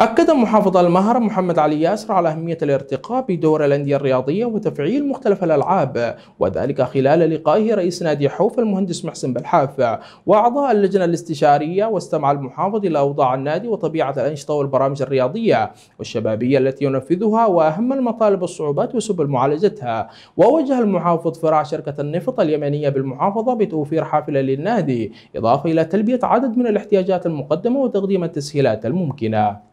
أكد محافظ المهر محمد علي ياسر على أهمية الارتقاء بدور الأندية الرياضية وتفعيل مختلف الألعاب وذلك خلال لقائه رئيس نادي حوف المهندس محسن بلحاف وأعضاء اللجنة الاستشارية واستمع المحافظ إلى أوضاع النادي وطبيعة الأنشطة والبرامج الرياضية والشبابية التي ينفذها وأهم المطالب والصعوبات وسبل معالجتها ووجه المحافظ فرع شركة النفط اليمنية بالمحافظة بتوفير حافلة للنادي إضافة إلى تلبية عدد من الاحتياجات المقدمة وتقديم التسهيلات الممكنة